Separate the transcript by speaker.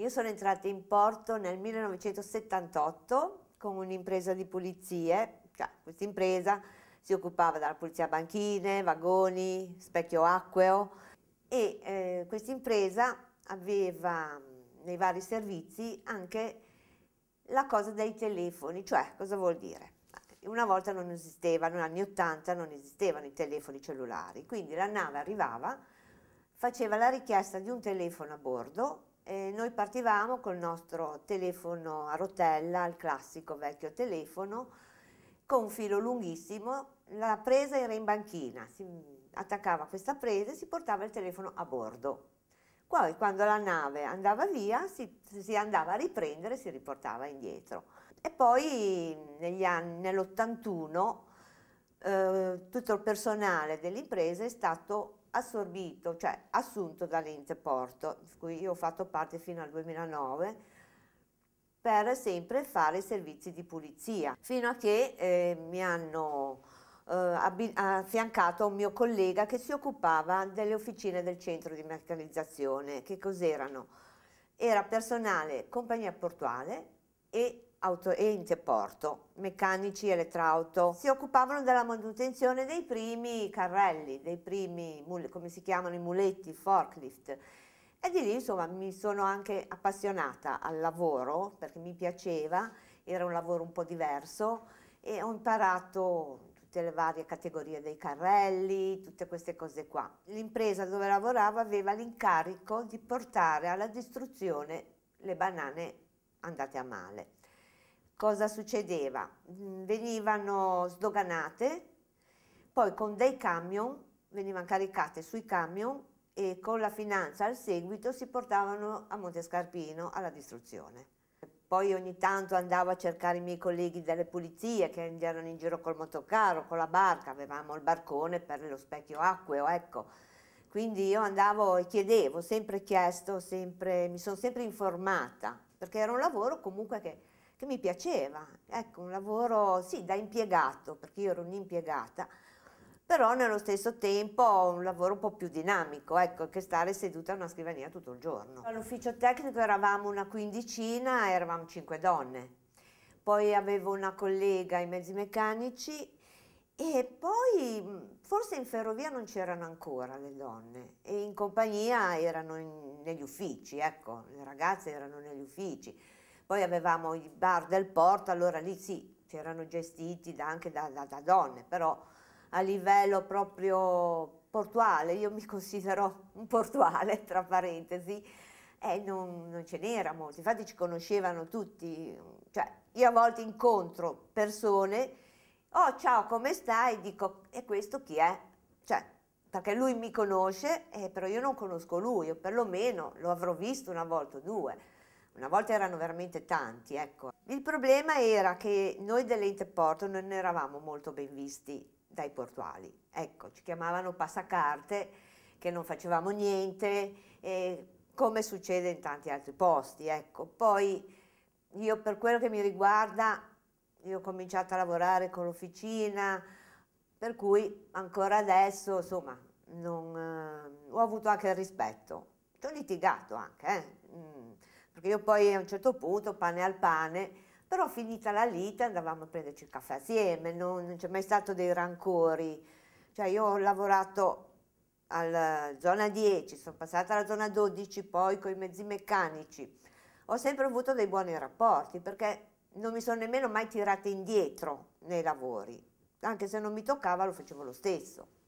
Speaker 1: Io sono entrata in porto nel 1978 con un'impresa di pulizie, cioè, questa impresa si occupava della pulizia banchine, vagoni, specchio acqueo e eh, questa impresa aveva mm, nei vari servizi anche la cosa dei telefoni, cioè cosa vuol dire? Una volta non esistevano, negli anni 80 non esistevano i telefoni cellulari, quindi la nave arrivava, faceva la richiesta di un telefono a bordo e noi partivamo col nostro telefono a rotella, il classico vecchio telefono, con un filo lunghissimo, la presa era in banchina, si attaccava questa presa e si portava il telefono a bordo. Poi quando la nave andava via si, si andava a riprendere e si riportava indietro. E poi negli nell'81 eh, tutto il personale dell'impresa è stato assorbito, cioè assunto dall'ente Porto, di cui io ho fatto parte fino al 2009, per sempre fare i servizi di pulizia, fino a che eh, mi hanno eh, affiancato un mio collega che si occupava delle officine del centro di meccanizzazione. Che cos'erano? Era personale compagnia portuale e auto e interporto, meccanici elettrauto, si occupavano della manutenzione dei primi carrelli, dei primi, come si chiamano, i muletti, forklift. E di lì insomma mi sono anche appassionata al lavoro perché mi piaceva, era un lavoro un po' diverso e ho imparato tutte le varie categorie dei carrelli, tutte queste cose qua. L'impresa dove lavoravo aveva l'incarico di portare alla distruzione le banane andate a male cosa succedeva? Mm, venivano sdoganate, poi con dei camion, venivano caricate sui camion e con la finanza al seguito si portavano a Montescarpino alla distruzione. Poi ogni tanto andavo a cercare i miei colleghi delle pulizie che erano in giro col motocarro, con la barca, avevamo il barcone per lo specchio acqueo, ecco. Quindi io andavo e chiedevo, sempre chiesto, sempre, mi sono sempre informata, perché era un lavoro comunque che che mi piaceva, ecco un lavoro sì da impiegato, perché io ero un'impiegata, però nello stesso tempo un lavoro un po' più dinamico, ecco, che stare seduta a una scrivania tutto il giorno. All'ufficio tecnico eravamo una quindicina, eravamo cinque donne, poi avevo una collega ai mezzi meccanici e poi forse in ferrovia non c'erano ancora le donne e in compagnia erano in, negli uffici, ecco, le ragazze erano negli uffici poi avevamo i bar del porto, allora lì sì, c'erano gestiti da, anche da, da, da donne, però a livello proprio portuale, io mi considero un portuale, tra parentesi, eh, non, non, ce n'era molti, infatti ci conoscevano tutti, cioè, io a volte incontro persone, oh ciao come stai, dico e questo chi è? Cioè, perché lui mi conosce, eh, però io non conosco lui, o perlomeno lo avrò visto una volta o due. Una volta erano veramente tanti, ecco. Il problema era che noi dell'Interporto non eravamo molto ben visti dai portuali. Ecco, ci chiamavano passacarte, che non facevamo niente, eh, come succede in tanti altri posti, ecco. Poi io per quello che mi riguarda, io ho cominciato a lavorare con l'officina, per cui ancora adesso, insomma, non, eh, ho avuto anche il rispetto. Ci ho litigato anche, eh perché io poi a un certo punto, pane al pane, però finita la lite andavamo a prenderci il caffè assieme, non, non c'è mai stato dei rancori, cioè io ho lavorato alla zona 10, sono passata alla zona 12 poi con i mezzi meccanici, ho sempre avuto dei buoni rapporti perché non mi sono nemmeno mai tirata indietro nei lavori, anche se non mi toccava lo facevo lo stesso.